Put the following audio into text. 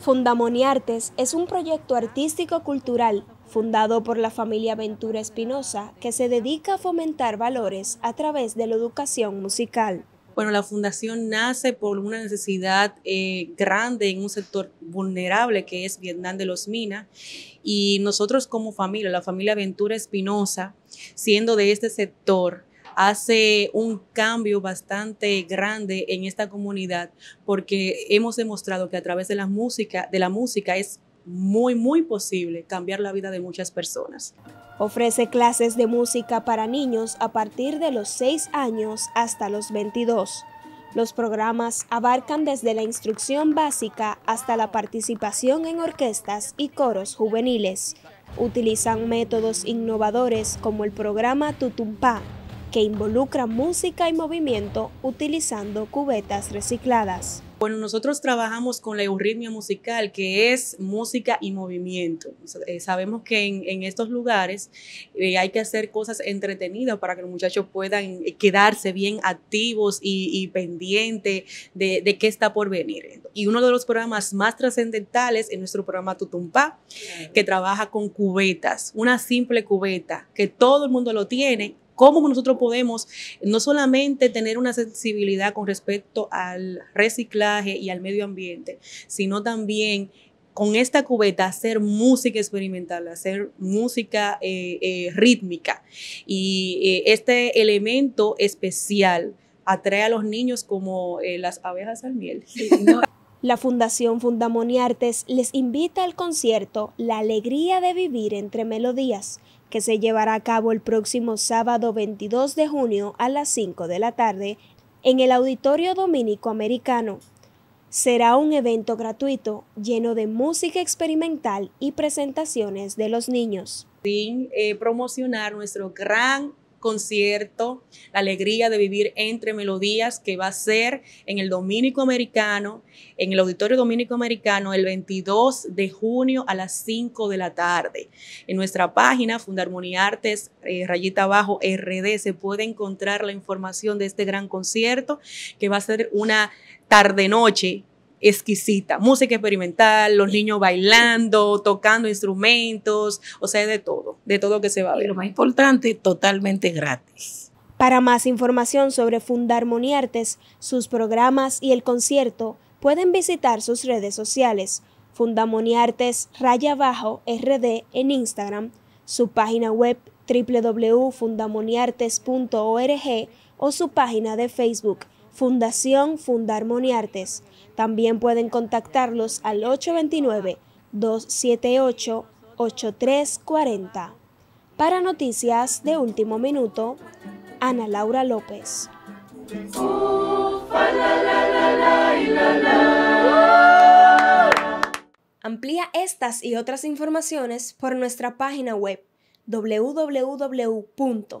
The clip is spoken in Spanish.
Fundamoniartes es un proyecto artístico-cultural fundado por la familia Ventura Espinosa que se dedica a fomentar valores a través de la educación musical. Bueno, la fundación nace por una necesidad eh, grande en un sector vulnerable que es Vietnam de los Minas y nosotros como familia, la familia Ventura Espinosa, siendo de este sector, hace un cambio bastante grande en esta comunidad porque hemos demostrado que a través de la música, de la música es muy, muy posible cambiar la vida de muchas personas. Ofrece clases de música para niños a partir de los 6 años hasta los 22. Los programas abarcan desde la instrucción básica hasta la participación en orquestas y coros juveniles. Utilizan métodos innovadores como el programa tutumpa que involucra música y movimiento utilizando cubetas recicladas. Bueno, nosotros trabajamos con la eurritmia musical, que es música y movimiento. Eh, sabemos que en, estos lugares eh, hay que hacer cosas entretenidas para que los muchachos puedan eh, quedarse bien activos y, pendientes de, de, qué está por venir. Y uno de los programas más trascendentales es nuestro programa Tutumpa, que trabaja con cubetas, una simple cubeta que todo el mundo lo tiene cómo nosotros podemos no solamente tener una sensibilidad con respecto al reciclaje y al medio ambiente, sino también con esta cubeta hacer música experimental, hacer música eh, eh, rítmica. Y eh, este elemento especial atrae a los niños como las abejas al miel. La Fundación Fundamoniartes les invita al concierto La Alegría de Vivir entre Melodías, que se llevará a cabo el próximo sábado 22 de junio a las 5 de la tarde en el Auditorio Dominico Americano. Será un evento gratuito lleno de música experimental y presentaciones de los niños. Sin eh, promocionar nuestro gran concierto, la alegría de vivir entre melodías que va a ser en el Dominico Americano, en el Auditorio Dominico Americano el 22 de junio a las 5 de la tarde. En nuestra página Fundarmonía Artes, eh, rayita abajo RD se puede encontrar la información de este gran concierto que va a ser una tarde noche exquisita. Música experimental, los niños bailando, tocando instrumentos, o sea, de todo, de todo que se va a ver. lo más importante, totalmente gratis. Para más información sobre Fundarmoniartes, sus programas y el concierto, pueden visitar sus redes sociales, Fundamoniartes raya bajo RD en Instagram, su página web www.fundamoniartes.org o su página de Facebook Fundación Fundar Artes. También pueden contactarlos al 829-278-8340. Para noticias de último minuto, Ana Laura López. Amplía estas y otras informaciones por nuestra página web www.deultimominuto.net.